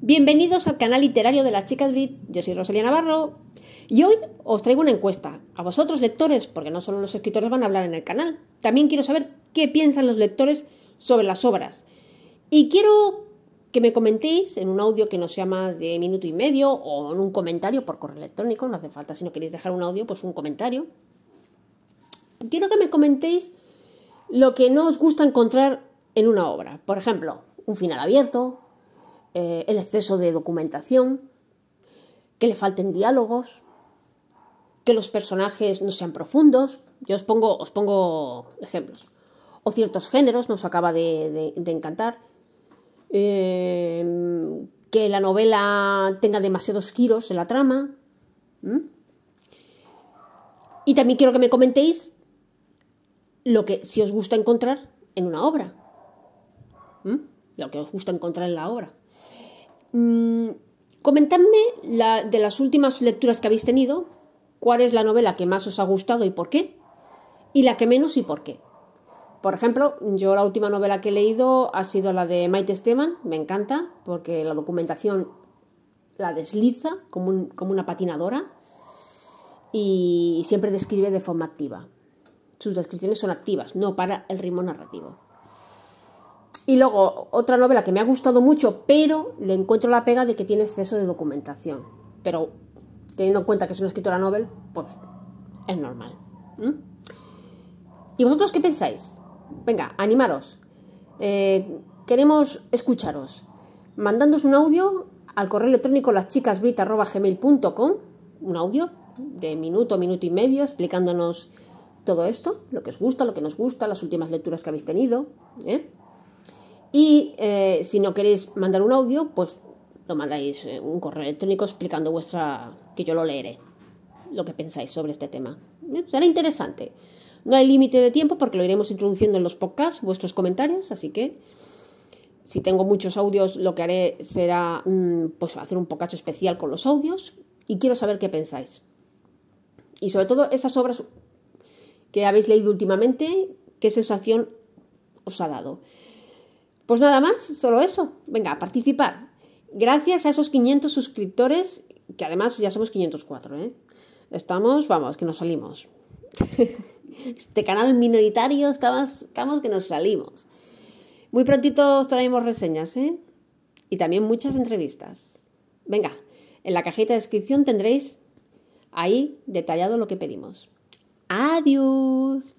Bienvenidos al canal literario de las chicas Brit, yo soy Rosalía Navarro y hoy os traigo una encuesta a vosotros lectores, porque no solo los escritores van a hablar en el canal, también quiero saber qué piensan los lectores sobre las obras. Y quiero que me comentéis en un audio que no sea más de minuto y medio o en un comentario por correo electrónico, no hace falta si no queréis dejar un audio, pues un comentario. Quiero que me comentéis lo que no os gusta encontrar en una obra, por ejemplo, un final abierto, eh, el exceso de documentación, que le falten diálogos, que los personajes no sean profundos. Yo os pongo, os pongo ejemplos. O ciertos géneros, nos acaba de, encantar. Eh, que la novela tenga demasiados giros en la trama. Y también quiero que me comentéis lo que si os gusta encontrar en una obra. Lo que os gusta encontrar en la obra. Mm, comentadme de las últimas lecturas que habéis tenido, cuál es la novela que más os ha gustado y por qué, y la que menos y por qué. Por ejemplo, yo la última novela que he leído ha sido la de Maite Esteban, me encanta, porque la documentación la desliza como una patinadora y siempre describe de forma activa. Sus descripciones son activas, no para el ritmo narrativo. Y luego, otra novela que me ha gustado mucho, pero le encuentro la pega de que tiene exceso de documentación. Pero teniendo en cuenta que es una escritora novel, pues es normal. ¿Y vosotros qué pensáis? Venga, animaros. Eh, queremos escucharos. Mandándoos un audio al correo electrónico laschicasbrit.com, un audio de minuto, minuto y medio, explicándonos todo esto, lo que os gusta, lo que nos gusta, las últimas lecturas que habéis tenido. ¿eh? Y eh, si no queréis mandar un audio, pues lo mandáis un correo electrónico explicando vuestra. que yo lo leeré, lo que pensáis sobre este tema. Eh, será interesante. No hay límite de tiempo porque lo iremos introduciendo en los podcasts, vuestros comentarios, así que si tengo muchos audios, lo que haré será mm, pues hacer un podcast especial con los audios y quiero saber qué pensáis. Y sobre todo esas obras que habéis leído últimamente, qué sensación os ha dado. Pues nada más, solo eso. Venga, a participar. Gracias a esos 500 suscriptores, que además ya somos 504, ¿eh? Estamos, vamos, que nos salimos. este canal minoritario, estamos, estamos que nos salimos. Muy prontito os traemos reseñas, ¿eh? Y también muchas entrevistas. Venga, en la cajita de descripción tendréis ahí detallado lo que pedimos. Adiós.